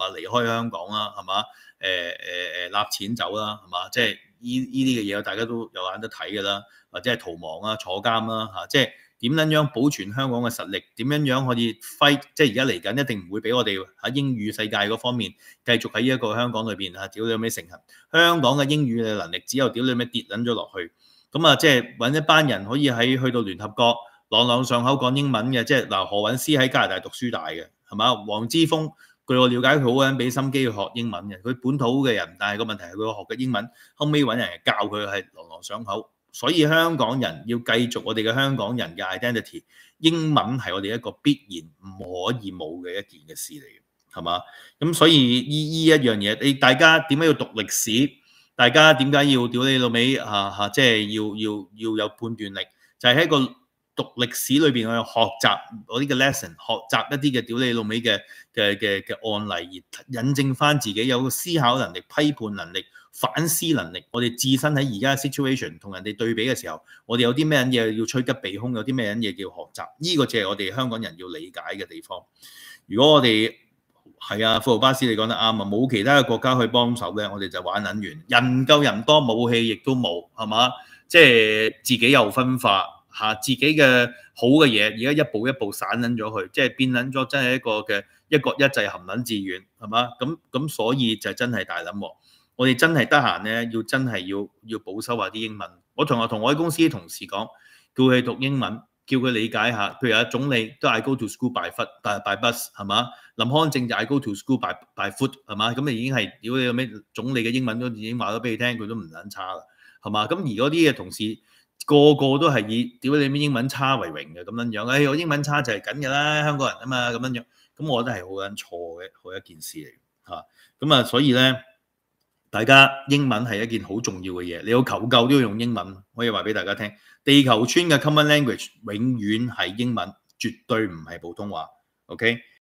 話離開香港啦，係嘛？誒誒誒，立錢走啦，係嘛？即係依依啲嘅嘢，大家都有眼得睇㗎啦。或者係逃亡啊、坐監啦嚇。即係點撚樣保存香港嘅實力？點樣樣可以揮？即係而家嚟緊一定唔會俾我哋喺英語世界嗰方面繼續喺呢一個香港裏邊嚇屌你咩成行？香港嘅英語嘅能力只有屌你咩跌撚咗落去。咁啊，即係揾一班人可以喺去到聯合國朗朗上口講英文嘅，即係嗱何韻詩喺加拿大讀書大嘅，係嘛？黃之峰。據我了解，佢好嘅，俾心機去學英文嘅。佢本土嘅人，但係個問題係佢學嘅英文，後尾揾人教佢係朗朗上口。所以香港人要繼續我哋嘅香港人嘅 identity，英文係我哋一個必然唔可以冇嘅一件嘅事嚟嘅，係嘛？咁所以依依一樣嘢，你大家點解要讀歷史？大家點解要屌你老尾嚇嚇？即係要要要有判斷力，就係喺個。讀歷史裏邊去學習嗰啲嘅 lesson，學習一啲嘅屌你老尾嘅嘅嘅嘅案例，而引證翻自己有個思考能力、批判能力、反思能力。我哋自身喺而家 situation 同人哋對比嘅時候，我哋有啲咩嘢要吹吉避凶，有啲咩嘢叫學習？呢個就係我哋香港人要理解嘅地方。如果我哋係啊，富豪巴士你講得啱啊，冇其他嘅國家去幫手咧，我哋就玩撚完。人夠人多，武器亦都冇，係嘛？即係自己有分化。嚇自己嘅好嘅嘢，而家一步一步散撚咗去，即係變撚咗，真係一個嘅一國一制，含撚自遠，係嘛？咁咁所以就真係大撚喎！我哋真係得閒咧，要真係要要補修下啲英文。我同學同我喺公司啲同事講，叫佢讀英文，叫佢理解下。譬如阿總理都 I go to school by foot by bus 係嘛？林康正就 I go to school by by foot 係嘛？咁你已經係如果你有咩總理嘅英文都已經話咗俾你聽，佢都唔撚差啦，係嘛？咁而嗰啲嘅同事。個個都係以屌你咩英文差為榮嘅咁樣樣，誒我英文差就係咁嘅啦，香港人啊嘛咁樣樣，咁我都係好緊錯嘅，好一件事嚟嚇。咁啊，所以咧，大家英文係一件好重要嘅嘢，你要求救都要用英文，可以話俾大家聽。地球村嘅 common language 永遠係英文，絕對唔係普通話。OK。